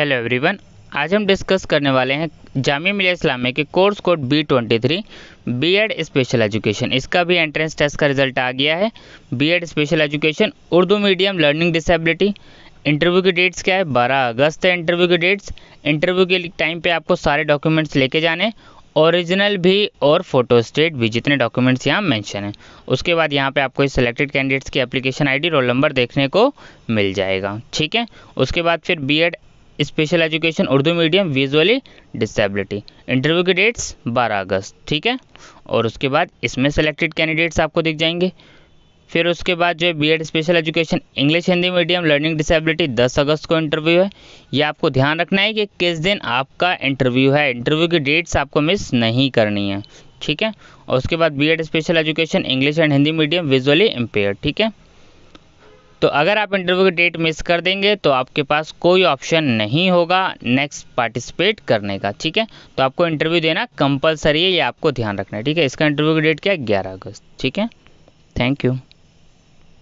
hello everyone आज हम discuss करने वाले हैं जामिया मिलिया इस्लामिया के course code B twenty three B Ed special education इसका भी एंट्रेंस टेस्ट का रिजल्ट आ गया है B Ed special education Urdu medium learning disability interview की डेट्स क्या है बारह अगस्त है इंटरव्यू की डेट्स इंटरव्यू के टाइम पर आपको सारे डॉक्यूमेंट्स लेके जाने ओरिजिनल भी और फोटो स्टेट भी जितने डॉक्यूमेंट्स यहाँ मेंशन हैं उसके बाद यहाँ पे आपको सिलेक्टेड कैंडिडेट्स की एप्लीकेशन आईडी रोल नंबर देखने को मिल जाएगा ठीक है उसके बाद फिर B Ed special education Urdu medium visually disability interview की डेट्स 12 अगस्त ठीक है और उसके बाद इसमें सेलेक्टेड कैंडिडेट्स आपको दिख जाएंगे फिर उसके बाद जो है Ed special education English Hindi medium learning disability 10 अगस्त को इंटरव्यू है ये आपको ध्यान रखना है कि किस दिन आपका इंटरव्यू है इंटरव्यू की डेट्स आपको मिस नहीं करनी है ठीक है और उसके बाद Ed special education English and Hindi medium visually impair ठीक है तो अगर आप इंटरव्यू की डेट मिस कर देंगे तो आपके पास कोई ऑप्शन नहीं होगा नेक्स्ट पार्टिसिपेट करने का ठीक है तो आपको इंटरव्यू देना कंपलसरी है ये आपको ध्यान रखना है ठीक है इसका इंटरव्यू की डेट क्या है ग्यारह अगस्त ठीक है थैंक यू